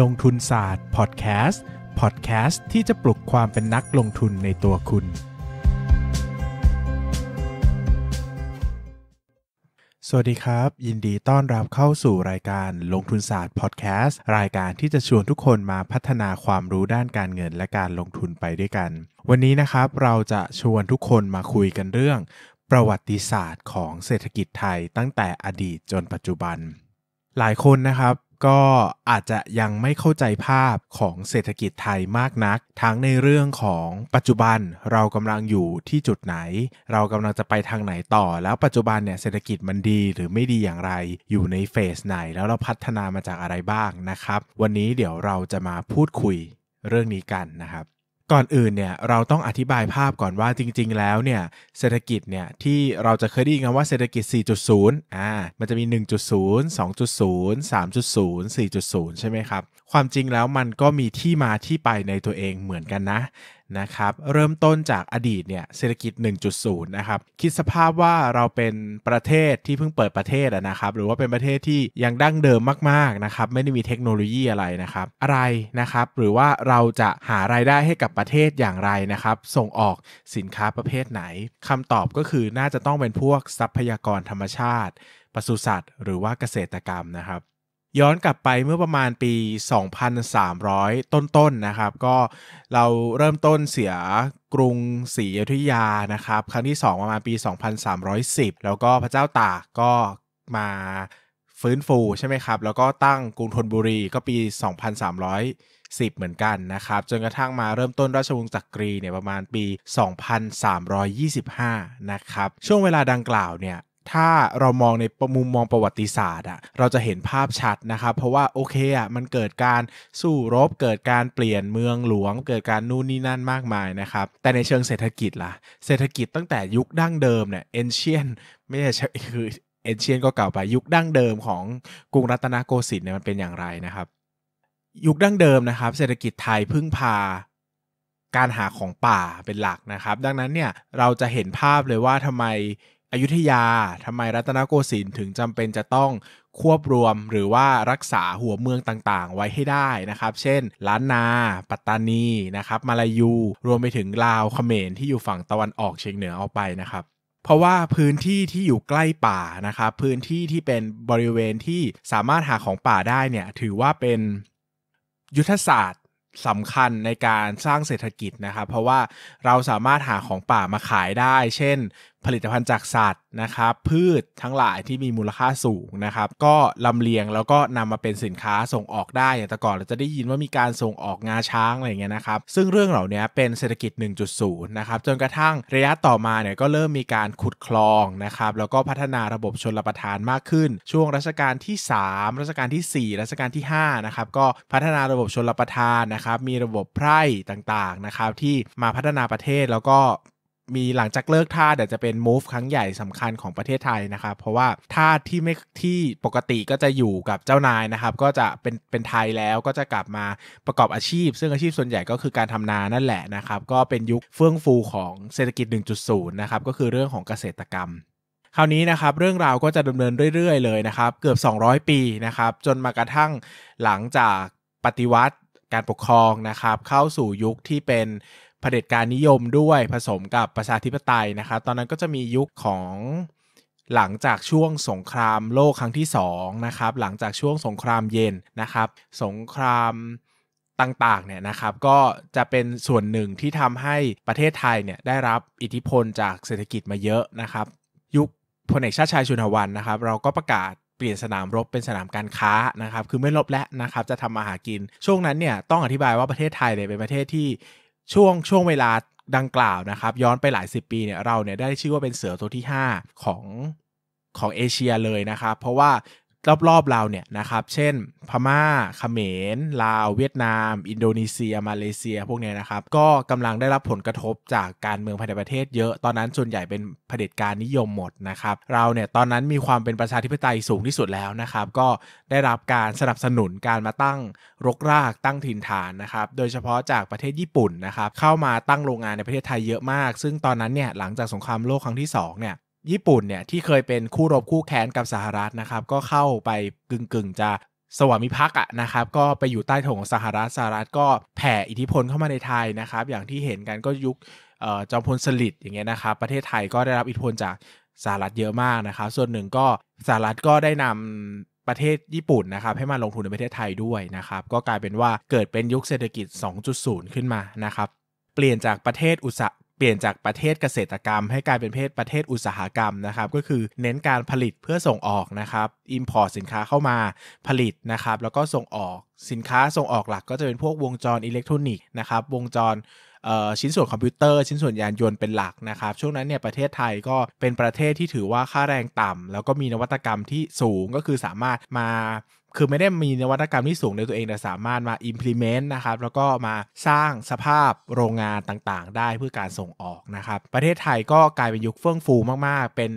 ลงทุนศาสตร์พอดแคสต์พอดแคสต์ที่จะปลุกความเป็นนักลงทุนในตัวคุณ สวัสดีครับ ยินดีต้อนรับเข้าสู่รายการลงทุนศาสตร์พอดแคสต์รายการที่จะชวนทุกคนมาพัฒนาความรู้ด้านการเงินและการลงทุนไปด้วยกัน วันนี้นะครับเราจะชวนทุกคนมาคุยกันเรื่อง ประวัติศาสตร์ของเศรษฐกิจไทยตั้งแต่อดีตจนปัจจุบัน หลายคนนะครับก็อาจจะยังไม่เข้าใจภาพของเศรษฐกิจไทยมากนัก ทั้งในเรื่องของปัจจุบันเรากำลังอยู่ที่จุดไหน เรากำลังจะไปทางไหนต่อ แล้ว ปัจจุบันเนี่ยเศรษฐกิจมันดีหรือไม่ดีอย่างไรอยู่ในเฟสไหน แล้วเราพัฒนามาจากอะไรบ้างนะครับ วันนี้เดี๋ยวเราจะมาพูดคุยเรื่องนี้กันนะครับก่อนอื่นเนี่ย เราต้องอธิบายภาพก่อนว่าจริง ๆ แล้วเนี่ย เศรษฐกิจเนี่ย ที่เราจะเคยได้ยินกันว่าเศรษฐกิจ 4.0 อ่า มันจะมี 1.0 2.0 3.0 4.0 ใช่ไหมครับ ความจริงแล้วมันก็มีที่มาที่ไปในตัวเองเหมือนกันนะนะครับเริ่มต้นจากอดีตเนี่ยเศรษฐกิจ 1.0 นะครับคิดสภาพว่าเราเป็นประเทศที่เพิ่งเปิดประเทศนะครับหรือว่าเป็นประเทศที่ยังดั้งเดิมมากๆนะครับไม่ได้มีเทคโนโลยีอะไรนะครับอะไรนะครับ หรือว่าเราจะหารายได้ให้กับประเทศอย่างไรนะครับ ส่งออกสินค้าประเภทไหน คำตอบก็คือน่าจะต้องเป็นพวกทรัพยากรธรรมชาติปศุสัตว์ หรือว่าเกษตรกรรมนะครับย้อนกลับไปเมื่อประมาณปี 2,300 ต้นๆนนะครับ ก็เราเริ่มต้นเสียกรุงศรีอยุธยานะครับ ครั้งที่ 2 ประมาณปี 2,310 แล้วก็พระเจ้าตากก็มาฟื้นฟูใช่ไหมครับ แล้วก็ตั้งกรุงธนบุรีก็ปี 2,310 เหมือนกันนะครับ จนกระทั่งมาเริ่มต้นราชวงศ์จักรีเนี่ยประมาณปี 2,325 นะครับ ช่วงเวลาดังกล่าวเนี่ยถ้าเรามองในมุมมองประวัติศาสตร์อะเราจะเห็นภาพชัดนะครับ เพราะว่าโอเคอะมันเกิดการสู้รบ เกิดการเปลี่ยนเมืองหลวง เกิดการนู่นนี่นั่นมากมายนะครับ แต่ในเชิงเศรษฐกิจละ่ะเศรษฐกิจตั้งแต่ยุคดั้งเดิมเนี่ยเอนเชียนไม่ใช่คือเอนเชียนก็เก่าไป ยุคดั้งเดิมของกรุงรัตนโกสินทร์เนี่ยมันเป็นอย่างไรนะครับ ยุคดั้งเดิมนะครับ เศรษฐกิจไทยพึ่งพา การหาของป่าเป็นหลักนะครับ ดังนั้นเนี่ยเราจะเห็นภาพเลยว่าทำไมอยุธยา ทำไมรัตนโกสินทร์ถึงจำเป็นจะต้องควบรวมหรือว่ารักษาหัวเมืองต่างๆ ไว้ให้ได้นะครับ เช่น ล้านนา ปัตตานีนะครับมาลายูรวมไปถึงลาวเขมร ที่อยู่ฝั่งตะวันออกเฉียงเหนือเอาไปนะครับ เพราะว่าพื้นที่ที่อยู่ใกล้ป่านะครับพื้นที่ที่เป็นบริเวณที่สามารถหาของป่าได้เนี่ยถือว่าเป็นยุทธศาสตร์สำคัญในการสร้างเศรษฐกิจนะครับ เพราะว่าเราสามารถหาของป่ามาขายได้ เช่นผลิตภัณฑ์จากสัตว์นะครับพืชทั้งหลายที่มีมูลค่าสูงนะครับก็ลำเลียงแล้วก็นำมาเป็นสินค้าส่งออกได้อย่างแต่ก่อนเราจะได้ยินว่ามีการส่งออกงาช้างอะไรเงี้ยนะครับ ซึ่งเรื่องเหล่านี้เป็นเศรษฐกิจ 1.0นะครับจนกระทั่งระยะต่อมาเนี่ยก็เริ่มมีการขุดคลองนะครับ แล้วก็พัฒนาระบบชนรปะทานมากขึ้น ช่วงรัชกาลที่ 3 รัชกาลที่ 4 รัชกาลที่5นะครับก็พัฒนาระบบชนประทานนะครับ มีระบบไพร่ต่างๆนะครับที่มาพัฒนาประเทศแล้วก็มีหลังจากเลิกท่าเดี๋ยวจะเป็น move ครั้งใหญ่สำคัญของประเทศไทยนะครับ เพราะว่าท่าที่ไม่ที่ปกติก็จะอยู่กับเจ้านายนะครับ ก็จะเป็นเป็นไทยแล้วก็จะกลับมาประกอบอาชีพ ซึ่งอาชีพส่วนใหญ่ก็คือการทำนานั่นแหละนะครับก็เป็นยุคเฟื่องฟูของเศรษฐกิจ 1.0 นะครับก็คือเรื่องของเกษตรกรรม คราวนี้นะครับ เรื่องราวก็จะดำเนินเรื่อยๆเลยนะครับ เกือบ 200 ปีนะครับจนมากระทั่งหลังจากปฏิวัติการปกครองนะครับเข้าสู่ยุคที่เป็นเผด็จการนิยมด้วยผสมกับประชาธิปไตยนะครับ ตอนนั้นก็จะมียุคของหลังจากช่วงสงครามโลกครั้งที่2นะครับหลังจากช่วงสงครามเย็นนะครับ สงครามต่างๆเนี่ยนะครับก็จะเป็นส่วนหนึ่งที่ทำให้ประเทศไทยเนี่ยได้รับอิทธิพลจากเศรษฐกิจมาเยอะนะครับ ยุคพลเอกชาติชายชุนหวันนะครับ เราก็ประกาศเปลี่ยนสนามรบเป็นสนามการค้านะครับคือไม่ลบแล้วนะครับจะทำมาหากินช่วงนั้นเนี่ยต้องอธิบายว่าประเทศไทยเนี่ยเป็นประเทศที่ช่วงช่วงเวลาดังกล่าวนะครับ ย้อนไปหลายสิบปีเนี่ยเราเนี่ยได้ชื่อว่าเป็นเสือตัวที่5ของของเอเชียเลยนะครับ เพราะว่ารอบ ๆ เราเนี่ยนะครับ เช่น พม่าเขมรลาว เวียดนาม อินโดนีเซีย มาเลเซีย พวกเนี้ยนะครับ ก็กำลังได้รับผลกระทบจากการเมืองภายในประเทศเยอะ ตอนนั้น ส่วนใหญ่เป็นเผด็จการนิยมหมดนะครับ เราเนี่ยตอนนั้นมีความเป็นประชาธิปไตยสูงที่สุดแล้วนะครับ ก็ได้รับการสนับสนุนการมาตั้งรกรากตั้งถิ่นฐานนะครับ โดยเฉพาะจากประเทศญี่ปุ่นนะครับ เข้ามาตั้งโรงงานในประเทศไทยเยอะมาก ซึ่งตอนนั้นเนี่ยหลังจากสงครามโลกครั้งที่2เนี่ยญี่ปุ่นเนี่ยที่เคยเป็นคู่รบคู่แค้นกับสหรัฐนะครับก็เข้าไปกึ่ง่งจะสวามิภักดิ์อะนะครับก็ไปอยู่ใต้ถงสหรัฐสหรัฐก็แผ่อิทธิพลเข้ามาในไทยนะครับอย่างที่เห็นกันก็ยุคจอมพลสฤษดิ์อย่างเงี้ยนะครับ ประเทศไทยก็ได้รับอิทธิพลจากสหรัฐเยอะมากนะครับ ส่วนหนึ่งก็สหรัฐก็ได้นำประเทศญี่ปุ่นนะครับ ให้มาลงทุนในประเทศไทยด้วยนะครับก็กลายเป็นว่าเกิดเป็นยุคเศรษฐกิจ 2.0 ขึ้นมานะครับเปลี่ยนจากประเทศอุตสาเปลี่ยนจากประเทศเกษตรกรรม ให้กลายเป็นเทศประเทศอุตสาหกรรมนะครับ ก็คือเน้นการผลิตเพื่อส่งออกนะครับอิมพอร์ตสินค้าเข้ามาผลิตนะครับแล้วก็ส่งออกสินค้าส่งออกหลัก ก็จะเป็นพวกวงจรอิเล็กทรอนิกส์นะครับวงจรชิ้นส่วนคอมพิวเตอร์ ชิ้นส่วนยานยนต์เป็นหลักนะครับ ช่วงนั้นเนี่ยประเทศไทยก็เป็นประเทศที่ถือว่าค่าแรงต่ำ แล้วก็มีนวัตกรรมที่สูงก็คือสามารถมาคือไม่ได้มีนวัตกรรมที่สูงในตัวเอง แต่สามารถมา implement นะครับแล้วก็มาสร้างสภาพโรงงานต่างๆ ได้เพื่อการส่งออกนะครับ ประเทศไทยก็กลายเป็นยุคเฟื่องฟูมากๆ เป็น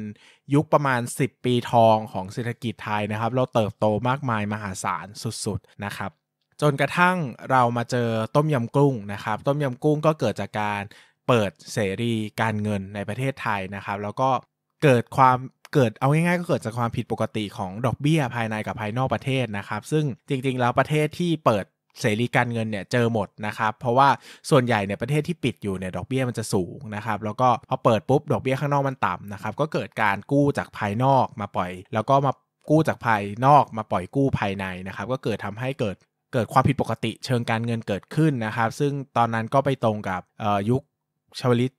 ยุคประมาณ 10 ปีทองของเศรษฐกิจไทยนะครับ เราเติบโตมากมายมหาศาลสุดๆนะครับ จนกระทั่งเรามาเจอต้มยำกุ้งนะครับต้มยำกุ้งก็เกิดจากการเปิดเสรีการเงินในประเทศไทยนะครับ แล้วก็เกิดความเกิดเอาง่ายๆก็เกิดจากความผิดปกติของดอกเบี้ยภายในกับภายนอกประเทศนะครับ ซึ่งจริงๆ แล้วประเทศที่เปิด เสรีการเงินเนี่ยเจอหมดนะครับ เพราะว่าส่วนใหญ่เนี่ยประเทศที่ปิดอยู่เนี่ยดอกเบี้ยมันจะสูงนะครับแล้วก็พอเปิดปุ๊บดอกเบี้ยข้างนอกมันต่ำนะครับ ก็เกิดการกู้จากภายนอกมาปล่อย แล้วก็มากู้จากภายนอกมาปล่อยกู้ภายในนะครับก็เกิดทำให้เกิดเกิดความผิดปกติเชิงการเงินเกิดขึ้นนะครับ ซึ่งตอนนั้นก็ไปตรงกับยุคชวลิต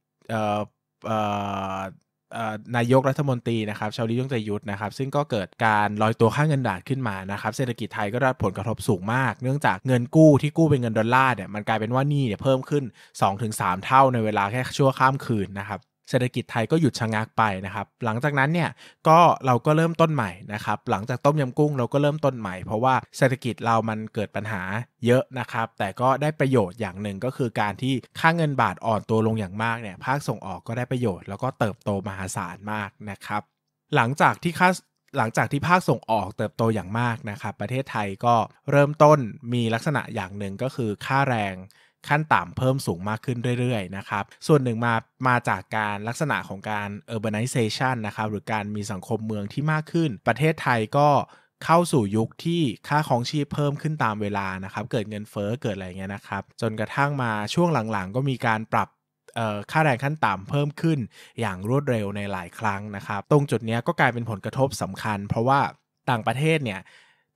นายกรัฐมนตรีนะครับ ชาวลิยงใจยุทธนะครับ ซึ่งก็เกิดการลอยตัวค่าเงินบาทขึ้นมานะครับ เศรษฐกิจไทยก็ได้ผลกระทบสูงมาก เนื่องจากเงินกู้ที่กู้เป็นเงินดอลลาร์เนี่ยมันกลายเป็นว่านี่เนี่ยเพิ่มขึ้น 2-3 เท่าในเวลาแค่ชั่วข้ามคืนนะครับเศรษฐกิจไทยก็หยุดชะงักไปนะครับ หลังจากนั้นเนี่ยก็เราก็เริ่มต้นใหม่นะครับ หลังจากต้มยำกุ้งเราก็เริ่มต้นใหม่เพราะว่าเศรษฐกิจเรามันเกิดปัญหาเยอะนะครับแต่ก็ได้ประโยชน์อย่างหนึ่งก็คือการที่ค่าเงินบาทอ่อนตัวลงอย่างมากเนี่ยภาคส่งออกก็ได้ประโยชน์ แล้วก็เติบโตมหาศาลมากนะครับ หลังจากที่ค่าหลังจากที่ภาคส่งออกเติบโตอย่างมากนะครับ ประเทศไทยก็เริ่มต้นมีลักษณะอย่างหนึ่งก็คือค่าแรงขั้นต่ำเพิ่มสูงมากขึ้นเรื่อยๆ นะครับ ส่วนหนึ่งมา มาจากการลักษณะของการ urbanization นะครับ หรือการมีสังคมเมืองที่มากขึ้น ประเทศไทยก็เข้าสู่ยุคที่ค่าของชีพเพิ่มขึ้นตามเวลานะครับ เกิดเงินเฟอ้อเกิดอะไรเงี้ยนะครับ จนกระทั่งมาช่วงหลังๆ ก็มีการปรับค่าแรงขั้นต่ำเพิ่มขึ้นอย่างรวดเร็วในหลายครั้งนะครับ ตรงจุดนี้ก็กลายเป็นผลกระทบสำคัญ เพราะว่าต่างประเทศเนี่ย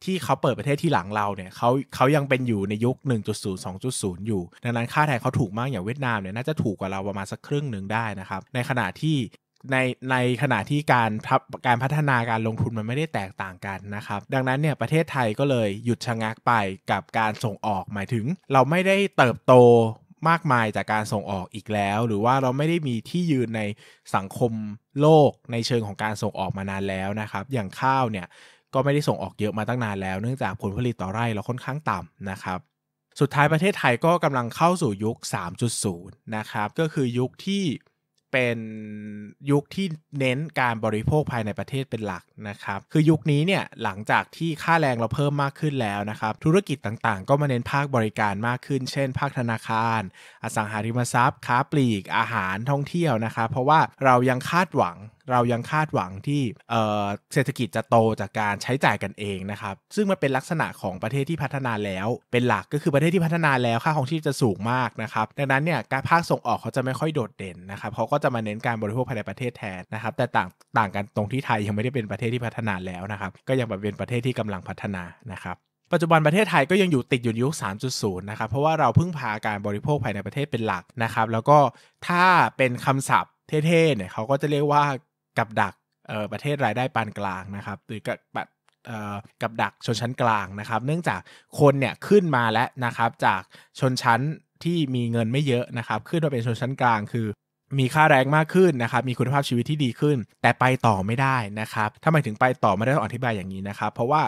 ที่เขาเปิดประเทศที่หลังเราเนี่ยเขาเขายังเป็นอยู่ในยุค 1.0 2.0อยู่ดังนั้นค่าแรงเขาถูกมากอย่างเวียดนามเนี่ยน่าจะถูกกว่าเราประมาณสักครึ่งหนึ่งได้นะครับ ในขณะที่ในในขณะที่การการพัฒนาการลงทุนมันไม่ได้แตกต่างกันนะครับ ดังนั้นเนี่ยประเทศไทยก็เลยหยุดชะงักไปกับการส่งออกหมายถึงเราไม่ได้เติบโตมากมายจากการส่งออกอีกแล้ว หรือว่าเราไม่ได้มีที่ยืนในสังคมโลกในเชิงของการส่งออกมานานแล้วนะครับ อย่างข้าวเนี่ยก็ไม่ได้ส่งออกเยอะมาตั้งนานแล้วเนื่องจากผลผลิตต่อไร่เราค่อนข้างต่ำนะครับ สุดท้ายประเทศไทยก็กำลังเข้าสู่ยุค 3.0 นะครับ ก็คือยุคที่เป็นยุคที่เน้นการบริโภคภายในประเทศเป็นหลักนะครับ คือยุคนี้เนี่ยหลังจากที่ค่าแรงเราเพิ่มมากขึ้นแล้วนะครับ ธุรกิจต่างๆ ก็มาเน้นภาคบริการมากขึ้น เช่น ภาคธนาคาร อสังหาริมทรัพย์ ค้าปลีก อาหาร ท่องเที่ยวนะครับ เพราะว่าเรายังคาดหวังเรายังคาดหวังที่เศรษฐกิจจะโตจากการใช้จ่ายกันเองนะครับ ซึ่งมันเป็นลักษณะของประเทศที่พัฒนาแล้วเป็นหลักก็คือประเทศที่พัฒนาแล้วค่าของชีพจะสูงมากนะครับ ดังนั้นเนี่ยการภาคส่งออกเขาจะไม่ค่อยโดดเด่น นะครับเขาก็จะมาเน้นการบริโภคภายในประเทศแทนนะครับ แต่ต่างต่างกันตรงที่ไทยยังไม่ได้เป็นประเทศที่พัฒนาแล้วนะครับก็ยังแบบเป็นประเทศที่กำลังพัฒนานะครับปัจจุบันประเทศไทยก็ยังอยู่ติดอยู่ยุค 3.0 นะครับเพราะว่าเราพึ่งพาการบริโภคภายในประเทศเป็นหลักนะครับ แล้วก็ถ้าเป็นคำศัพท์เท่ๆเนี่ยเขาก็จะเรียกว่ากับดักประเทศรายได้ปานกลางนะครับหรือกับกับดักชนชั้นกลางนะครับ เนื่องจากคนเนี่ยขึ้นมาแล้วนะครับจากชนชั้นที่มีเงินไม่เยอะนะครับ ขึ้นมาเป็นชนชั้นกลาง คือ มีค่าแรงมากขึ้นนะครับมีคุณภาพชีวิตที่ดีขึ้น แต่ไปต่อไม่ได้นะครับทำไมถึงไปต่อไม่ได้ต้องอธิบายอย่างนี้นะครับเพราะว่า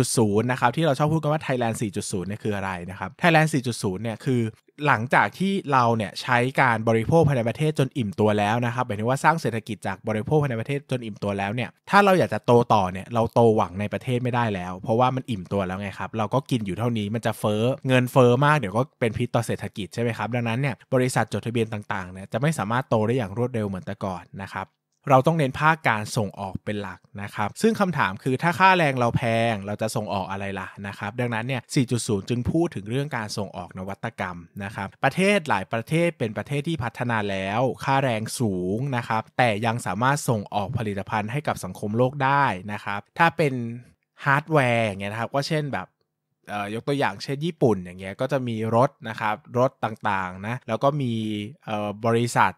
4.0 นะครับที่เราชอบพูดกันว่า Thailand 4.0 เนี่ยคืออะไรนะครับไทยแลนด์4.0 เนี่ยคือหลังจากที่เราเนี่ยใช้การบริโภคภายในประเทศจนอิ่มตัวแล้วนะครับหมายถึงว่าสร้างเศรษฐกิจจากบริโภคภายในประเทศจนอิ่มตัวแล้วเนี่ยถ้าเราอยากจะโตต่อเนี่ยเราโตหวังในประเทศไม่ได้แล้ว เพราะว่ามันอิ่มตัวแล้วไงครับเราก็กินอยู่เท่านี้มันจะเฟอ้อเงินเฟอ้อมากเดี๋ยวก็เป็นพิษต่อเศรษฐกิจใช่ไหมครับดังนั้นเนี่ยบริษัทจดทะเบียนต่างๆเนี่ยจะไม่สามารถโตได้อย่างรวดเร็วเหมือนแต่ก่อนนะครับเราต้องเน้นภาคการส่งออกเป็นหลักนะครับ ซึ่งคำถามคือถ้าค่าแรงเราแพงเราจะส่งออกอะไรล่ะนะครับ ดังนั้นเนี่ย 4.0 จึงพูดถึงเรื่องการส่งออกนวัตกรรมนะครับ ประเทศหลายประเทศเป็นประเทศที่พัฒนาแล้ว ค่าแรงสูงนะครับ แต่ยังสามารถส่งออกผลิตภัณฑ์ให้กับสังคมโลกได้นะครับ ถ้าเป็นฮาร์ดแวร์อย่างเงี้ยนะครับ ก็เช่นแบบยกตัวอย่างเช่นญี่ปุ่นอย่างเงี้ยก็จะมีรถนะครับรถต่างๆนะแล้วก็มีบริษัท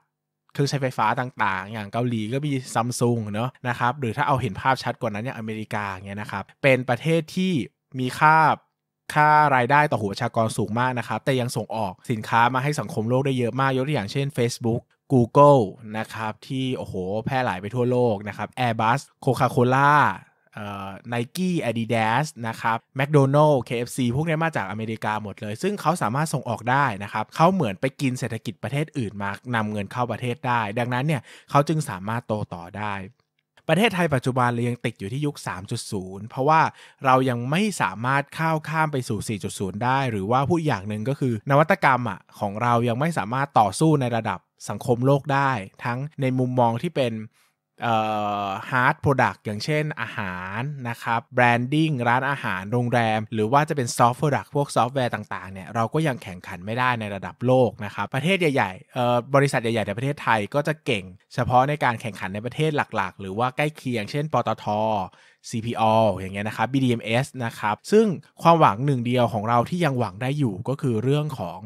ครื่องใช้ไฟฟ้าต่างๆ อย่างเกาหลีก็มีซัมซุงเนาะนะครับหรือถ้าเอาเห็นภาพชัดกว่านั้นอย่างอเมริกาเงี้ยนะครับเป็นประเทศที่มีค่า ค่ารายได้ต่อหัวประชากรสูงมากนะครับ แต่ยังส่งออกสินค้ามาให้สังคมโลกได้เยอะมากยกตัวอย่างเช่น Facebook Google นะครับ ที่ โอ้โหแพร่หลายไปทั่วโลกนะครับ Airbus Coca-Cola ไนกี้อาดิดาสนะครับแมคโดนัลล์ KFC พวกนี้มาจากอเมริกาหมดเลย ซึ่งเขาสามารถส่งออกได้นะครับ เขาเหมือนไปกินเศรษฐกิจประเทศอื่นมานำเงินเข้าประเทศได้ ดังนั้นเนี่ยเขาจึงสามารถโตต่อได้ ประเทศไทยปัจจุบันเรายังติดอยู่ที่ยุค 3.0 เพราะว่าเรายังไม่สามารถข้าวข้ามไปสู่ 4.0 ได้ หรือว่าพูดอย่างหนึ่งก็คือ นวัตกรรมอ่ะของเรายังไม่สามารถต่อสู้ในระดับสังคมโลกได้ ทั้งในมุมมองที่เป็นฮาร์ดโปรดักต์อย่างเช่นอาหาร นะครับแบรนดิ้งร้านอาหาร โรงแรม หรือว่าจะเป็นซอฟต์โปรดักต์พวกซอฟต์แวร์ต่าง ๆ เนี่ย เราก็ยังแข่งขันไม่ได้ในระดับโลกนะครับ ประเทศใหญ่ๆบริษัทใหญ่ ๆ ในประเทศไทยก็จะเก่ง เฉพาะในการแข่งขันในประเทศหลักๆ หรือว่าใกล้เคียงเช่นปตท CPO อย่างเงี้ยนะครับ BDMs นะครับซึ่งความหวังหนึ่งเดียวของเราที่ยังหวังได้อยู่ก็คือเรื่องของ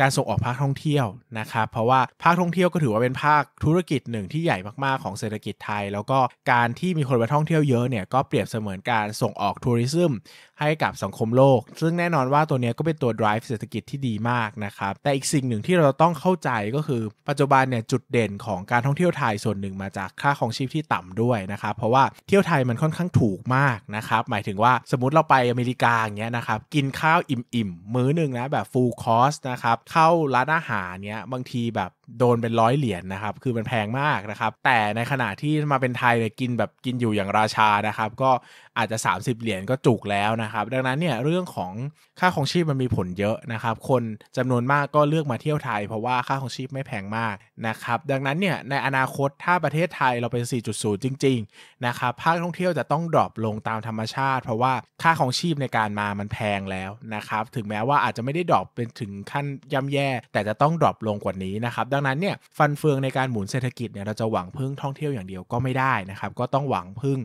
การส่งออกภาคท่องเที่ยวนะครับเพราะว่าภาคท่องเที่ยวก็ถือว่าเป็นภาคธุรกิจหนึ่งที่ใหญ่มาก ๆของเศรษฐกิจไทย แล้วก็การที่มีคนไปท่องเที่ยวเยอะเนี่ยก็เปรียบเสมือนการส่งออกทัวริซึมให้กับสังคมโลก ซึ่งแน่นอนว่าตัวนี้ก็เป็นตัว drive เศรษฐกิจที่ดีมากนะครับแต่อีกสิ่งหนึ่งที่เราต้องเข้าใจก็คือ ปัจจุบันเนี่ยจุดเด่นของการท่องเที่ยวไทยส่วนหนึ่งมาจากค่าของชีพที่ต่ำด้วยนะครับเพราะว่าเที่ยวไทยมันค่อนข้างถูกมากนะครับหมายถึงว่าสมมติเราไปอเมริกาอย่างเงี้ยนะครับกินข้าวอิ่มๆมื้อหนึ่งนะแบบ full cost นะครับเข้าร้านอาหารเนี้ย บางทีแบบโดนเป็นร้อยเหรียญนนะครับ คือมันแพงมากนะครับ แต่ในขณะที่มาเป็นไทยเนี่ยกินแบบกินอยู่อย่างราชานะครับ ก็อาจจะ 30 เหรียญก็จุกแล้ว นะครับ ดังนั้นเนี่ยเรื่องของค่าของชีพมันมีผลเยอะนะครับ คนจำนวนมากก็เลือกมาเที่ยวไทย เพราะว่าค่าของชีพไม่แพงมากนะครับ ดังนั้นเนี่ยในอนาคตถ้าประเทศไทยเราเป็น4.0 จริง ๆ นะครับภาคท่องเที่ยวจะต้องดรอปลงตามธรรมชาติ เพราะว่าค่าของชีพในการมามันแพงแล้วนะครับถึงแม้ว่าอาจจะไม่ได้ดรอปเป็นถึงขั้นย่ำแย่แต่จะต้องดรอปลงกว่านี้นะครับ ดังนั้นเนี่ยฟันเฟืองในการหมุนเศรษฐกิจเนี่ยเราจะหวังพึ่งท่องเที่ยวอย่างเดียวก็ไม่ได้นะครับก็ต้องหวังพึ่ง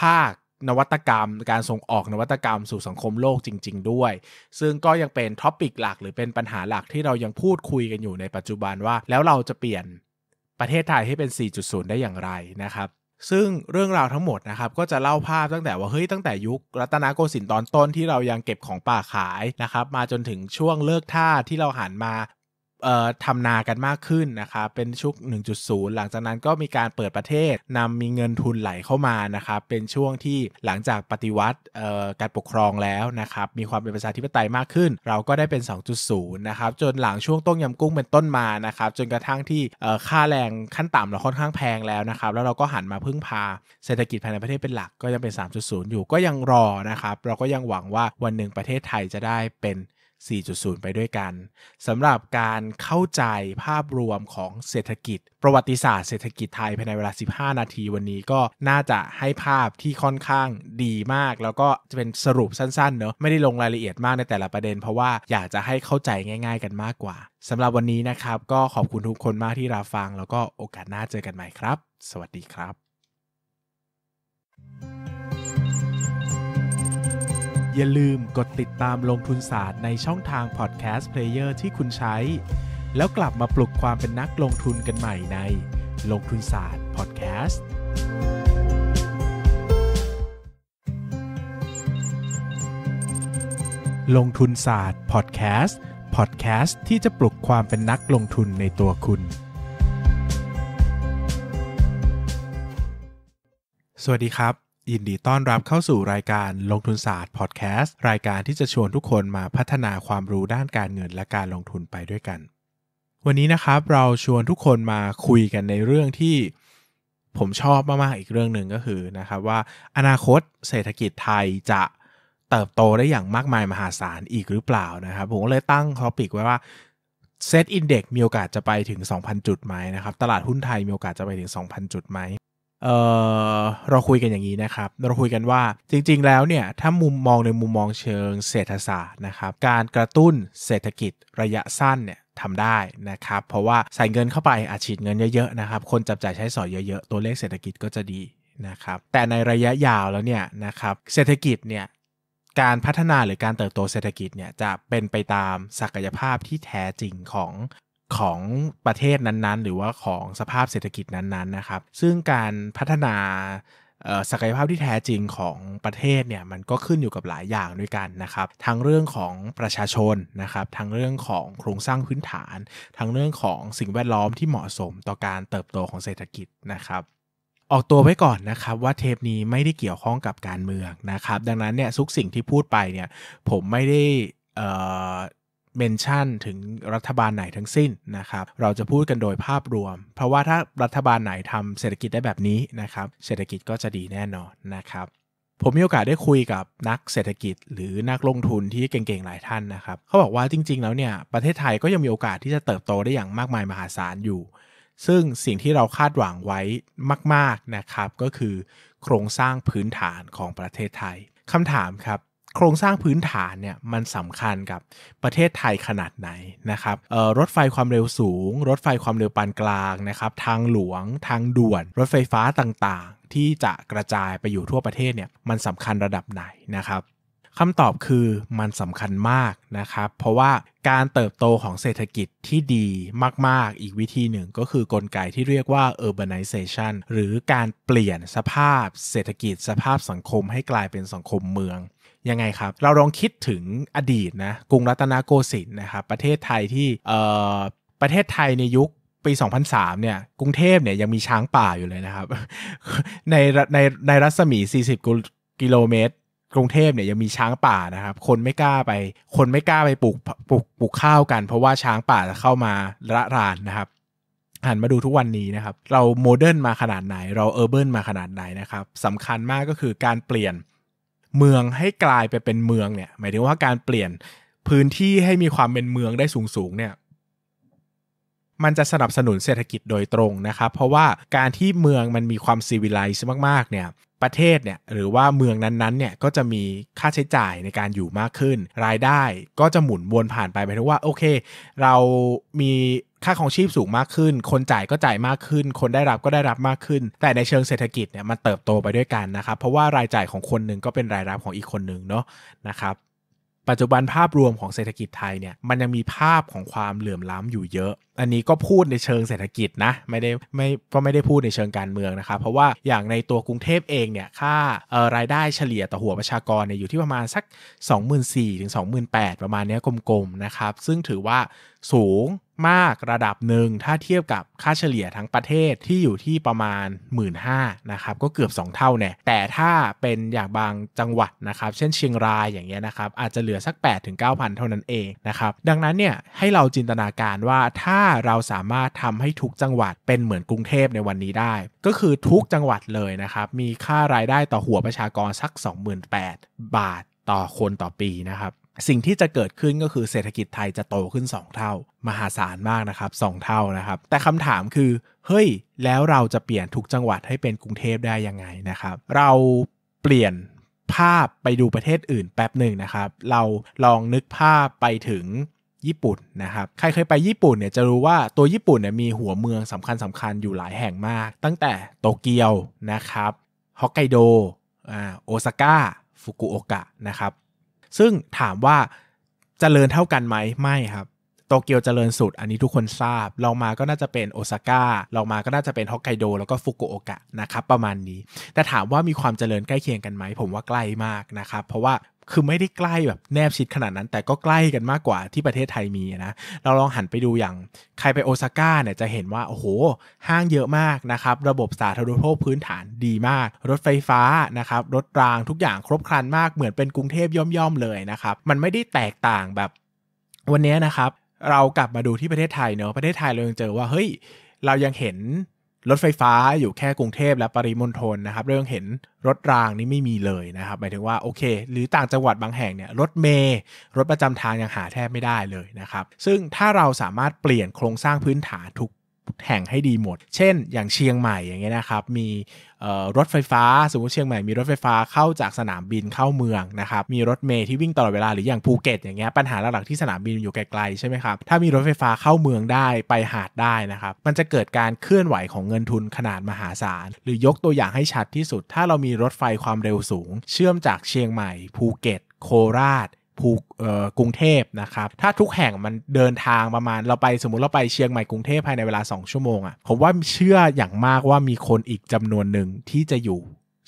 ภาคนวัตกรรม การส่งออกนวัตกรรมสู่สังคมโลกจริง ๆ ด้วย ซึ่งก็ยังเป็นท็อปิกหลักหรือเป็นปัญหาหลักที่เรายังพูดคุยกันอยู่ในปัจจุบันว่าแล้วเราจะเปลี่ยนประเทศไทยให้เป็น 4.0 ได้อย่างไรนะครับ ซึ่งเรื่องราวทั้งหมดนะครับก็จะเล่าภาพตั้งแต่ว่า เฮ้ยตั้งแต่ยุครัตนโกสินทร์ตอนต้นที่เรายังเก็บของป่าขายนะครับมาจนถึงช่วงเลิกท่าที่เราหันมาทำนากันมากขึ้นนะครับเป็นชุก 1.0 หลังจากนั้นก็มีการเปิดประเทศนำมีเงินทุนไหลเข้ามานะครับเป็นช่วงที่หลังจากปฏิวัติการปกครองแล้วนะครับมีความเป็นประชาธิปไตยมากขึ้น เราก็ได้เป็น 2.0 นะครับจนหลังช่วงต้มยำกุ้งเป็นต้นมานะครับจนกระทั่งที่ค่าแรงขั้นต่ำเราค่อนข้างแพงแล้วนะครับแล้ว เราก็หันมาพึ่งพาเศรษฐกิจภายในประเทศเป็นหลักก็ยังเป็น 3.0 อยู่ก็ยังรอนะครับเราก็ยังหวังว่าวันหนึ่งประเทศไทยจะได้เป็น4.0 ไปด้วยกันสำหรับการเข้าใจภาพรวมของเศรษฐกิจประวัติศาสตร์เศรษฐกิจไทยภายในเวลา 15 นาทีวันนี้ก็น่าจะให้ภาพที่ค่อนข้างดีมากแล้วก็จะเป็นสรุปสั้นๆเนอะไม่ได้ลงรายละเอียดมากในแต่ละประเด็น เพราะว่าอยากจะให้เข้าใจง่ายๆกันมากกว่าสำหรับวันนี้นะครับก็ขอบคุณทุกคนมากที่รับฟังแล้วก็โอกาสหน้าเจอกันใหม่ครับ สวัสดีครับอย่าลืมกดติดตามลงทุนศาสตร์ในช่องทางพอดแคสต์เพลเยอร์ที่คุณใช้ แล้วกลับมาปลุกความเป็นนักลงทุนกันใหม่ใน ลงทุนศาสตร์พอดแคสต์ลงทุนศาสตร์พอดแคสต์พอดแคสต์ที่จะปลุกความเป็นนักลงทุนในตัวคุณ สวัสดีครับยินดีต้อนรับเข้าสู่รายการลงทุนศาสตร์พอดแคสต์รายการที่จะชวนทุกคนมาพัฒนาความรู้ด้านการเงินและการลงทุนไปด้วยกัน วันนี้นะครับเราชวนทุกคนมาคุยกันในเรื่องที่ผมชอบมากๆอีกเรื่องหนึ่งก็คือนะครับว่าอนาคตเศรษฐกิจไทยจะเติบโตได้อย่างมากมายมหาศาลอีกหรือเปล่านะครับผมก็เลยตั้งท็อปิกไว้ว่าเซตอินเด็กมีโอกาสจะไปถึง2,000จุดไหมนะครับตลาดหุ้นไทยมีโอกาสจะไปถึง 2,000จุดไหมเออเราคุยกันอย่างนี้นะครับ เราคุยกันว่าจริงๆ แล้วเนี่ยถ้ามุมมองในมุมมองเชิงเศรษฐศาสตร์นะครับ การกระตุ้นเศรษฐกิจระยะสั้นเนี่ยทำได้นะครับ เพราะว่า ใส่เงินเข้าไปอาฉีดเงินเยอะๆนะครับคนจับจ่ายใช้สอยเยอะๆ ตัวเลขเศรษฐกิจก็จะดีนะครับ แต่ในระยะยาวแล้วเนี่ยนะครับเศรษฐกิจเนี่ยการพัฒนาหรือการเติบโตเศรษฐกิจเนี่ยจะเป็นไปตามศักยภาพที่แท้จริงของของประเทศนั้นๆ หรือว่าของสภาพเศรษฐกิจนั้นๆนะครับ ซึ่งการพัฒนาศักยภาพที่แท้จริงของประเทศเนี่ยมันก็ขึ้นอยู่กับหลายอย่างด้วยกันนะครับ ทั้งเรื่องของประชาชนนะครับ ทั้งเรื่องของโครงสร้างพื้นฐาน ทั้งเรื่องของสิ่งแวดล้อมที่เหมาะสมต่อการเติบโตของเศรษฐกิจนะครับ ออกตัวไว้ก่อนนะครับว่าเทปนี้ไม่ได้เกี่ยวข้องกับการเมืองนะครับ ดังนั้นเนี่ยทุกสิ่งที่พูดไปเนี่ยผมไม่ได้เมนชั่นถึงรัฐบาลไหนทั้งสิ้นนะครับ เราจะพูดกันโดยภาพรวม เพราะว่าถ้ารัฐบาลไหนทำเศรษฐกิจได้แบบนี้นะครับ เศรษฐกิจก็จะดีแน่นอนนะครับ ผมมีโอกาสได้คุยกับนักเศรษฐกิจหรือนักลงทุนที่เก่งๆหลายท่านนะครับเขาบอกว่าจริงๆแล้วเนี่ยประเทศไทยก็ยังมีโอกาสที่จะเติบโตได้อย่างมากมายมหาศาลอยู่ ซึ่งสิ่งที่เราคาดหวังไว้มากๆนะครับ ก็คือโครงสร้างพื้นฐานของประเทศไทยคำถามครับโครงสร้างพื้นฐานเนี่ยมันสำคัญกับประเทศไทยขนาดไหนนะครับรถไฟความเร็วสูง รถไฟความเร็วปานกลางนะครับ ทางหลวง ทางด่วน รถไฟฟ้าต่างๆ ที่จะกระจายไปอยู่ทั่วประเทศเนี่ยมันสำคัญระดับไหนนะครับคำตอบคือมันสำคัญมากนะครับ เพราะว่าการเติบโตของเศรษฐกิจที่ดีมากๆอีกวิธีหนึ่ง ก็คือกลไกที่เรียกว่า urbanization หรือการเปลี่ยนสภาพเศรษฐกิจ สภาพสังคมให้กลายเป็นสังคมเมืองยังไงครับ เราลองคิดถึงอดีตนะกรุงรัตนโกสินทร์นะครับ ประเทศไทยที่เอ่อประเทศไทยในยุคปี 2003เนี่ย กรุงเทพเนี่ยยังมีช้างป่าอยู่เลยนะครับ ในในในรัศมี 40กิโลเมตรกรุงเทพเนี่ยยังมีช้างป่านะครับ คนไม่กล้าไป คนไม่กล้าไปปลูกปลูกปลูกข้าวกัน เพราะว่าช้างป่าจะเข้ามาระรานนะครับหันมาดูทุกวันนี้นะครับ เราโมเดิร์นมาขนาดไหน เราเออร์เบิร์นมาขนาดไหนนะครับสำคัญมากก็คือการเปลี่ยนเมืองให้กลายไปเป็นเมืองเนี่ยหมายถึงว่าการเปลี่ยนพื้นที่ให้มีความเป็นเมืองได้สูงๆเนี่ยมันจะสนับสนุนเศรษฐกิจโดยตรงนะครับ เพราะว่าการที่เมืองมันมีความซีวิไลซ์มากๆ เนี่ยประเทศเนี่ยหรือว่าเมืองนั้นๆเนี่ยก็จะมีค่าใช้จ่ายในการอยู่มากขึ้น รายได้ก็จะหมุนวนผ่านไปหมายถึงว่าโอเคเรามีค่าของชีพสูงมากขึ้น คนจ่ายก็จ่ายมากขึ้น คนได้รับก็ได้รับมากขึ้น แต่ในเชิงเศรษฐกิจเนี่ยมันเติบโตไปด้วยกันนะครับ เพราะว่ารายจ่ายของคนหนึ่งก็เป็นรายรับของอีกคนหนึ่งเนาะนะครับ ปัจจุบันภาพรวมของเศรษฐกิจไทยเนี่ยมันยังมีภาพของความเหลื่อมล้ำอยู่เยอะ อันนี้ก็พูดในเชิงเศรษฐกิจนะ ไม่ได้ไม่ก็ไม่ได้พูดในเชิงการเมืองนะครับ เพราะว่าอย่างในตัวกรุงเทพเองเนี่ยค่าเอ่อรายได้เฉลี่ยต่อหัวประชากรเนี่ยอยู่ที่ประมาณสัก 24,000ถึง28,000ประมาณนี้กลมๆนะครับ ซึ่งถือว่าสูงมากระดับหนึ่งถ้าเทียบกับค่าเฉลี่ยทั้งประเทศที่อยู่ที่ประมาณ 1 5ื่นนะครับก็เกือบ 2 เท่าเนี่ยแต่ถ้าเป็นอย่างบางจังหวัดนะครับ เช่น เชียงรายอย่างเงี้ยนะครับอาจจะเหลือสัก8ถึงเาพันเท่านั้นเองนะครับดังนั้นเนี่ยให้เราจินตนาการว่าถ้าเราสามารถทำให้ทุกจังหวัดเป็นเหมือนกรุงเทพในวันนี้ได้ ก็คือทุกจังหวัดเลยนะครับมีค่ารายได้ต่อหัวประชากรสัก 28,000 บาทต่อคนต่อปีนะครับสิ่งที่จะเกิดขึ้นก็คือเศรษฐกิจไทยจะโตขึ้น 2 เท่า มหาศาลมากนะครับ2เท่านะครับ แต่คำถามคือเฮ้ยแล้วเราจะเปลี่ยนทุกจังหวัดให้เป็นกรุงเทพได้ยังไงนะครับ เราเปลี่ยนภาพไปดูประเทศอื่นแป๊บหนึ่งนะครับ เราลองนึกภาพไปถึงญี่ปุ่นนะครับใครเคยไปญี่ปุ่นเนี่ยจะรู้ว่าตัวญี่ปุ่นเนี่ยมีหัวเมืองสำคัญสำคัญอยู่หลายแห่งมาก ตั้งแต่โตเกียวนะครับฮอกไกโดโอซาก้าฟุกุโอกะนะครับซึ่งถามว่าจเจริญเท่ากันไหมไม่ครับ โตเกียวเจริญสุด อันนี้ทุกคนทราบลองมาก็น่าจะเป็นโอซาก้าลองมาก็น่าจะเป็นฮอกไกโดแล้วก็ฟุกุโอกะนะครับประมาณนี้ แต่ถามว่ามีความเจริญใกล้เคียงกันไหม ผมว่าใกล้มากนะครับ เพราะว่าคือไม่ได้ใกล้แบบแนบชิดขนาดนั้น แต่ก็ใกล้กันมากกว่าที่ประเทศไทยมีนะ เราลองหันไปดูอย่างใครไปโอซาก้าเนี่ยจะเห็นว่า โอ้โหห้างเยอะมากนะครับ ระบบสาธารณูปโภคพื้นฐานดีมาก รถไฟฟ้านะครับรถรางทุกอย่างครบครันมากเหมือนเป็นกรุงเทพย่อมๆเลยนะครับ มันไม่ได้แตกต่างแบบ วันนี้นะครับ เรากลับมาดูที่ประเทศไทยเนอะประเทศไทยเรายังเจอว่าเฮ้ยเรายังเห็นรถไฟฟ้าอยู่แค่กรุงเทพและปริมณฑลนะครับเรื่องเห็นรถรางนี่ไม่มีเลยนะครับหมายถึงว่าโอเคหรือต่างจังหวัดบางแห่งเนี่ย รถเมย์รถประจำทางยังหาแทบไม่ได้เลยนะครับ ซึ่งถ้าเราสามารถเปลี่ยนโครงสร้างพื้นฐานทุกแห่งให้ดีหมด เช่น อย่างเชียงใหม่อย่างเงี้ยนะครับ มีรถไฟฟ้าสมมติเชียงใหม่มีรถไฟฟ้าเข้าจากสนามบินเข้าเมืองนะครับ มีรถเมย์ที่วิ่งตลอดเวลาหรืออย่างภูเก็ตอย่างเงี้ยปัญหาหลักๆที่สนามบินอยู่ไกลๆใช่ไหมครับ ถ้ามีรถไฟฟ้าเข้าเมืองได้ไปหาดได้นะครับ มันจะเกิดการเคลื่อนไหวของเงินทุนขนาดมหาศาลหรือยกตัวอย่างให้ชัดที่สุดถ้าเรามีรถไฟความเร็วสูง เชื่อมจากเชียงใหม่ภูเก็ต โคราชภูกรุงเทพนะครับ ถ้าทุกแห่งมันเดินทางประมาณเราไปสมมติเราไปเชียงใหม่กรุงเทพภายในเวลา2 ชั่วโมงอะ่ะ ผมว่าเชื่ออย่างมากว่ามีคนอีกจำนวนหนึ่งที่จะอยู่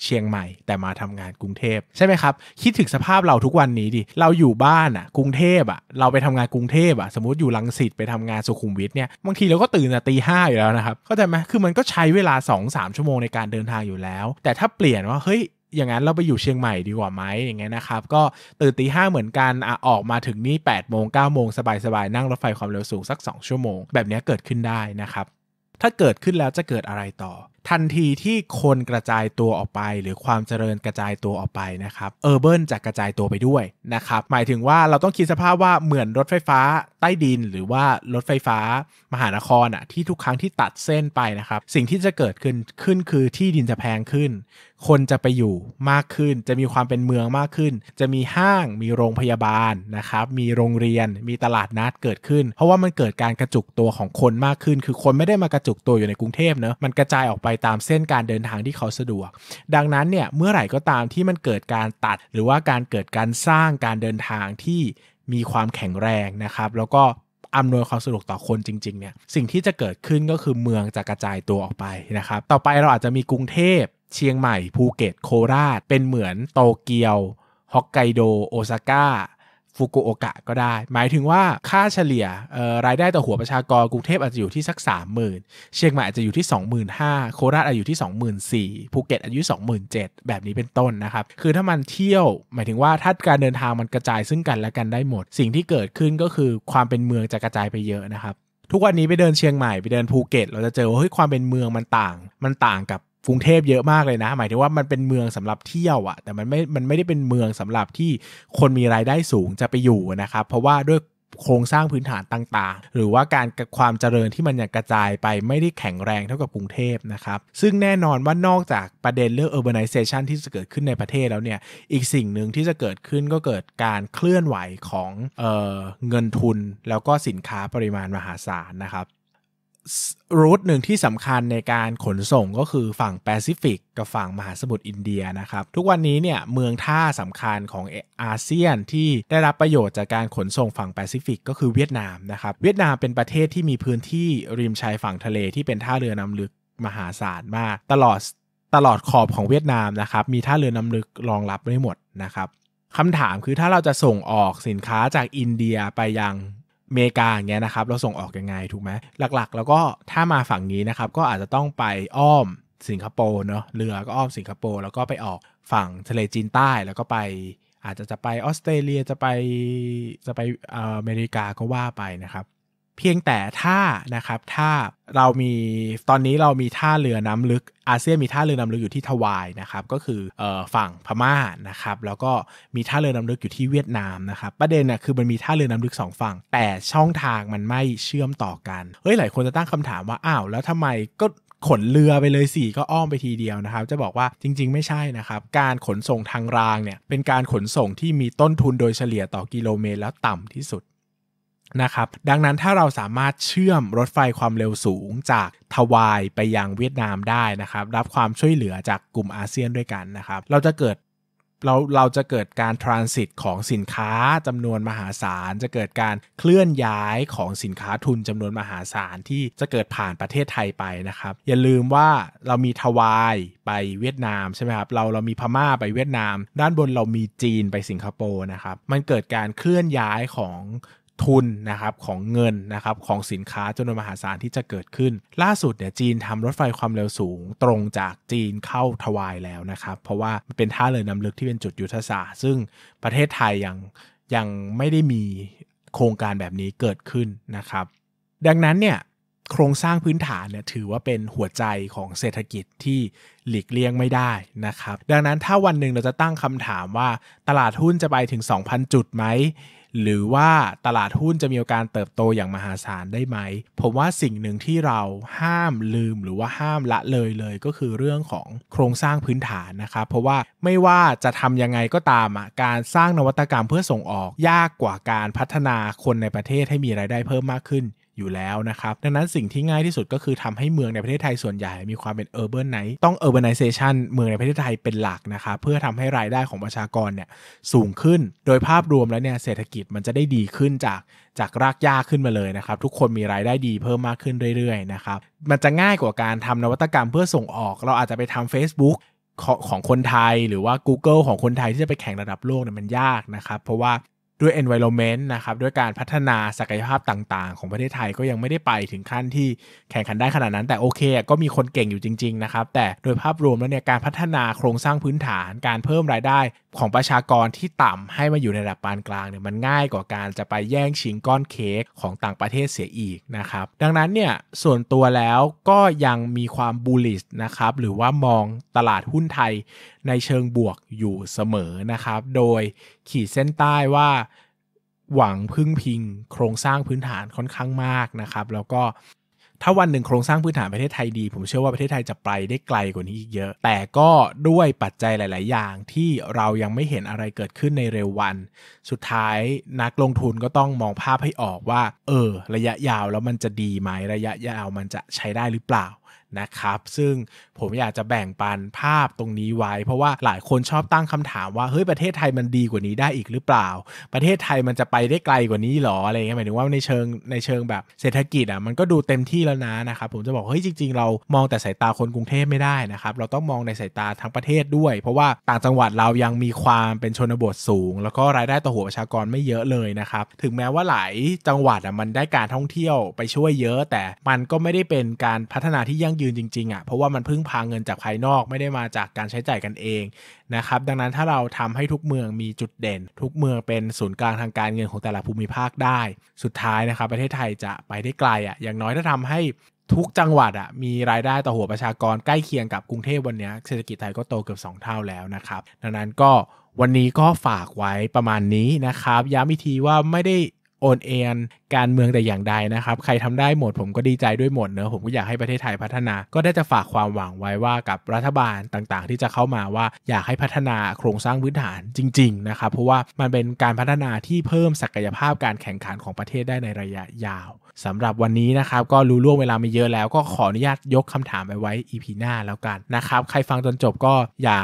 เชียงใหม่แต่มาทำงานกรุงเทพใช่ไหมครับ คิดถึงสภาพเราทุกวันนี้ดิเราอยู่บ้านอะ่ะกรุงเทพอะ่ะเราไปทำงานกรุงเทพอะ่ะสมมติอยู่ลังสิตไปทำงานสุขุมวิทเนี่ยบางทีเราก็ตื่นตีห้าอยู่แล้วนะครับเข้าใจไหมคือมันก็ใช้เวลา 2-3 ชั่วโมงในการเดินทางอยู่แล้ว แต่ถ้าเปลี่ยนว่าเฮ้ยอย่างนั้นเราไปอยู่เชียงใหม่ดีกว่าไหมอย่างเงี้ยนะครับ ก็ตื่นตีห้าเหมือนกันอออกมาถึงนี่8ปดโมงเก้าโมง สบายๆ นั่งรถไฟความเร็วสูงสัก 2 ชั่วโมงแบบนี้เกิดขึ้นได้นะครับ ถ้าเกิดขึ้นแล้วจะเกิดอะไรต่อ ทันทีที่คนกระจายตัวออกไป หรือความเจริญกระจายตัวออกไปนะครับเออร์เบิร์นจะกระจายตัวไปด้วยนะครับ หมายถึงว่าเราต้องคิดสภาพว่าเหมือนรถไฟฟ้าใต้ดินหรือว่ารถไฟฟ้ามหานครอ่ะที่ทุกครั้งที่ตัดเส้นไปนะครับ สิ่งที่จะเกิดขึ้นขึ้นคือที่ดินจะแพงขึ้น คนจะไปอยู่มากขึ้น จะมีความเป็นเมืองมากขึ้น จะมีห้าง มีโรงพยาบาลนะครับ มีโรงเรียนมีตลาดนัดเกิดขึ้น เพราะว่ามันเกิดการกระจุกตัวของคนมากขึ้น คือคนไม่ได้มากระจุกตัวอยู่ในกรุงเทพเนอะมันกระจายออกไปตามเส้นการเดินทางที่เขาสะดวก ดังนั้นเนี่ยเมื่อไหร่ก็ตามที่มันเกิดการตัดหรือว่าการเกิดการสร้างการเดินทางที่มีความแข็งแรงนะครับ แล้วก็อำนวยความสะดวกต่อคนจริงๆเนี่ย สิ่งที่จะเกิดขึ้นก็คือเมืองจะกระจายตัวออกไปนะครับ ต่อไปเราอาจจะมีกรุงเทพเชียงใหม่ภูเก็ตโคราช เป็นเหมือนโตเกียว ฮอกไกโด โอซาก้าุกุโอกะก็ได้ หมายถึงว่าค่าเฉลี่ยรายได้ต่อหัวประชากรกรุงเทพอาจจะอยู่ที่สัก30,000 เชียงใหม่อาจจะอยู่ที่ 25,000โคราชอาจจะอยู่ที่24,000 ภูเก็ตอายุ27,000แบบนี้เป็นต้น นะครับ คือถ้ามันเที่ยว หมายถึงว่าถ้าการเดินทางมันกระจายซึ่งกันและกันได้หมด สิ่งที่เกิดขึ้นก็คือความเป็นเมืองจะกระจายไปเยอะนะครับ ทุกวันนี้ไปเดินเชียงใหม่ไปเดินภูเก็ตเราจะเจอว่าเฮ้ยความเป็นเมืองมันต่างมันต่างกับกรุงเทพเยอะมากเลยนะ หมายถึงว่ามันเป็นเมืองสำหรับเที่ยวอะแต่มันไม่มันไม่ได้เป็นเมืองสำหรับที่คนมีรายได้สูงจะไปอยู่นะครับเพราะว่าด้วยโครงสร้างพื้นฐานต่าง ๆ หรือว่าการความเจริญที่มันยังกระจายไปไม่ได้แข็งแรงเท่ากับกรุงเทพนะครับ ซึ่งแน่นอนว่านอกจากประเด็นเรื่อง urbanization ที่จะเกิดขึ้นในประเทศแล้วเนี่ยอีกสิ่งหนึ่งที่จะเกิดขึ้นก็เกิดการเคลื่อนไหวของเออเงินทุนแล้วก็สินค้าปริมาณมหาศาลนะครับรูทหนึ่งที่สำคัญในการขนส่งก็คือฝั่งแปซิฟิกกับฝั่งมหาสมุทรอินเดียนะครับ ทุกวันนี้เนี่ยเมืองท่าสำคัญของอาเซียนที่ได้รับประโยชน์จากการขนส่งฝั่งแปซิฟิกก็คือเวียดนามนะครับ เวียดนามเป็นประเทศที่มีพื้นที่ริมชายฝั่งทะเลที่เป็นท่าเรือนำลึกมหาศาลมากตลอดตลอดขอบของเวียดนามนะครับ มีท่าเรือนำลึกรองรับไม่หมดนะครับคำถามคือถ้าเราจะส่งออกสินค้าจากอินเดียไปยังเมกาอย่างเงี้ยนะครับ เราส่งออกยังไงถูกไหมหลัก ๆ แล้วก็ถ้ามาฝั่งนี้นะครับก็อาจจะต้องไปอ้อมสิงคโปร์เนาะเรือก็อ้อมสิงคโปร์แล้วก็ไปออกฝั่งทะเลจีนใต้ แล้วก็ไปอาจจะจะไปออสเตรเลียจะไปจะไปอเมริกา ก็ว่าไปนะครับเพียงแต่ถ้านะครับถ้าเรามีตอนนี้เรามีท่าเรือน้ำลึกอาเซียนมีท่าเรือน้าลึกอยู่ที่ทวายนะครับก็คือออฝั่งพม่านะครับแล้วก็มีท่าเรือน้าลึกอยู่ที่เวียดนามนะครับประเด็นน่ะคือมันมีท่าเรือน้าลึก2ฝั่งแต่ช่องทางมันไม่เชื่อมต่อกันเฮ้ยหลายคนจะตั้งคำถามว่าอ้าวแล้วทำไมก็ขนเรือไปเลยสี่ก็อ้อมไปทีเดียวนะครับจะบอกว่าจริง ๆ ไม่ใช่นะครับการขนส่งทางรางเนี่ยเป็นการขนส่งที่มีต้นทุนโดยเฉลี่ยต่อกิโลเมตรแล้วต่ำที่สุดนะครับดังนั้นถ้าเราสามารถเชื่อมรถไฟความเร็วสูงจากทวายไปยังเวียดนามได้นะครับ รับความช่วยเหลือจากกลุ่มอาเซียนด้วยกันนะครับ เราจะเกิดเราเราจะเกิดการทรานสิตของสินค้าจำนวนมหาศาล จะเกิดการเคลื่อนย้ายของสินค้าทุนจำนวนมหาศาล ที่จะเกิดผ่านประเทศไทยไปนะครับ อย่าลืมว่าเรามีทวายไปเวียดนาม ใช่ไหมครับเราเรามีพม่าไปเวียดนาม ด้านบนเรามีจีนไปสิงคโปร์นะครับมันเกิดการเคลื่อนย้ายของทุนนะครับของเงินนะครับของสินค้าจำนวนมหาศาลที่จะเกิดขึ้น ล่าสุดเนี่ยจีนทำรถไฟความเร็วสูงตรงจากจีนเข้าทวายแล้วนะครับ เพราะว่าเป็นท่าเรือนํำลึกที่เป็นจุดยุทธศาสตร์ซึ่งประเทศไทยยังยังไม่ได้มีโครงการแบบนี้เกิดขึ้นนะครับดังนั้นเนี่ยโครงสร้างพื้นฐานเนี่ยถือว่าเป็นหัวใจของเศรษฐกิจที่หลีกเลี่ยงไม่ได้นะครับดังนั้นถ้าวันหนึ่งเราจะตั้งคำถามว่าตลาดหุ้นจะไปถึง 2,000 จุดไหมหรือว่าตลาดหุ้นจะมีโอกาสเติบโตอย่างมหาศาลได้ไหมผมว่าสิ่งหนึ่งที่เราห้าม ลืม หรือว่าห้ามละเลยเลยก็คือเรื่องของโครงสร้างพื้นฐานนะครับเพราะว่าไม่ว่าจะทํำยังไงก็ตามการสร้างนวัตกรรมเพื่อส่งออก ยากกว่าการพัฒนาคนในประเทศให้มีรายได้เพิ่มมากขึ้นยู่แล้วนะครับดังนั้นสิ่งที่ง่ายที่สุดก็คือทำให้เมืองในประเทศไทยส่วนใหญ่มีความเป็นเออร์เบิร์นไนต้อง u อร์ n i z a t i o นเมืองในประเทศไทยเป็นหลักนะครับเพื่อทำให้รายได้ของประชากรเนี่ยสูงขึ้น โดยภาพรวมแล้วเนี่ยเศรษฐกิจมันจะได้ดีขึ้นจากจากรากหญ้าขึ้นมาเลยนะครับทุกคนมีรายได้ดีเพิ่มมากขึ้นเรื่อยๆนะครับมันจะง่ายกว่าการทำนวัตกรรมเพื่อส่งออก เราอาจจะไปทำ Facebook ของคนไทยหรือว่า Google ของคนไทยที่จะไปแข่งระดับโลกเนี่ยมันยากนะครับเพราะว่าด้วย environment นะครับ ด้วยการพัฒนาศักยภาพต่าง ๆ ของประเทศไทยก็ยังไม่ได้ไปถึงขั้นที่แข่งขันได้ขนาดนั้นแต่โอเคก็มีคนเก่งอยู่จริง ๆ นะครับ แต่โดยภาพรวมแล้วเนี่ยการพัฒนาโครงสร้างพื้นฐานการเพิ่มรายได้ของประชากรที่ต่ำให้มาอยู่ในระดับปานกลางเนี่ยมันง่ายกว่าการจะไปแย่งชิงก้อนเค้กของต่างประเทศเสียอีกนะครับดังนั้นเนี่ยส่วนตัวแล้วก็ยังมีความบูลลิสนะครับหรือว่ามองตลาดหุ้นไทยในเชิงบวกอยู่เสมอนะครับ โดยขีดเส้นใต้ว่าหวังพึ่งพิงโครงสร้างพื้นฐานค่อนข้างมากนะครับแล้วก็ถ้าวันหนึ่งโครงสร้างพื้นฐานประเทศไทยดี ผมเชื่อว่าประเทศไทยจะไปได้ไกลกว่านี้อีกเยอะ แต่ก็ด้วยปัจจัยหลาย ๆ อย่างที่เรายังไม่เห็นอะไรเกิดขึ้นในเร็ววัน สุดท้ายนักลงทุนก็ต้องมองภาพให้ออกว่า เออ ระยะยาวแล้วมันจะดีไหมระยะยาวมันจะใช้ได้หรือเปล่านะครับ ซึ่งผมอยากจะแบ่งปันภาพตรงนี้ไว้ เพราะว่าหลายคนชอบตั้งคำถามว่า เฮ้ย ประเทศไทยมันดีกว่านี้ได้อีกหรือเปล่า ประเทศไทยมันจะไปได้ไกลกว่านี้หรอ อะไรเงี้ยหมายถึงว่าในเชิงในเชิงแบบเศรษฐกิจอ่ะมันก็ดูเต็มที่แล้วนะนะครับผมจะบอกเฮ้ยจริงๆ เรามองแต่สายตาคนกรุงเทพไม่ได้นะครับ เราต้องมองในสายตาทั้งประเทศด้วย เพราะว่าต่างจังหวัดเรายังมีความเป็นชนบทสูง แล้วก็รายได้ต่อหัวประชากรไม่เยอะเลยนะครับถึงแม้ว่าหลายจังหวัดอ่ะมันได้การท่องเที่ยวไปช่วยเยอะ แต่มันก็ไม่ได้เป็นการพัฒนาที่ยั่งยืนจริงๆอะ่ะเพราะว่ามันพึ่งพาเงินจากภายนอกไม่ได้มาจากการใช้จ่ายกันเองนะครับดังนั้นถ้าเราทำให้ทุกเมืองมีจุดเด่น ทุกเมืองเป็นศูนย์กลางทางการเงินของแต่ละภูมิภาคได้ สุดท้ายนะครับประเทศไทยจะไปได้ไกลอะ่ะอย่างน้อยถ้าทำให้ทุกจังหวัดอะมีรายได้ต่อหัวประชากรใกล้เคียงกับกรุงเทพวันนี้เศรษฐกิจไทยก็โตเกือบ2 เท่าแล้วนะครับดังนั้นก็วันนี้ก็ฝากไว้ประมาณนี้นะครับย้ำอีกทีว่าไม่ได้โอนเอ็นการเมืองแต่อย่างใดนะครับ ใครทำได้หมดผมก็ดีใจด้วยหมดเนอะผมก็อยากให้ประเทศไทยพัฒนา ก็ได้จะฝากความหวังไว้ว่ากับรัฐบาลต่างๆ ที่จะเข้ามาว่าอยากให้พัฒนาโครงสร้างพื้นฐานจริง ๆนะครับ เพราะว่ามันเป็นการพัฒนาที่เพิ่มศักยภาพการแข่งขันของประเทศได้ในระยะยาวสำหรับวันนี้นะครับก็รู้ล่วงเวลามาเยอะแล้วก็ขออนุญาตยกคำถามไปไว้อีพีหน้าแล้วกันนะครับ ใครฟังจนจบก็อย่า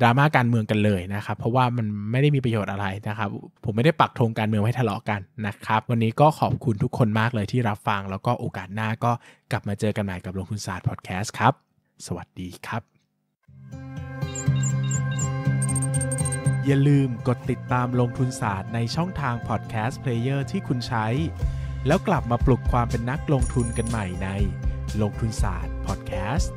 ดราม่าการเมืองกันเลยนะครับ เพราะว่ามันไม่ได้มีประโยชน์อะไรนะครับ ผมไม่ได้ปักธงการเมืองให้ทะเลาะกันนะครับวันนี้ก็ขอบคุณทุกคนมากเลยที่รับฟังแล้วก็โอกาสหน้าก็กลับมาเจอกันใหม่กับลงทุนศาสตร์พอดแคสต์ครับ สวัสดีครับ อย่าลืมกดติดตามลงทุนศาสตร์ในช่องทางพอดแคสต์เพลเยอร์ที่คุณใช้ แล้วกลับมาปลุกความเป็นนักลงทุนกันใหม่ในลงทุนศาสตร์พอดแคสต์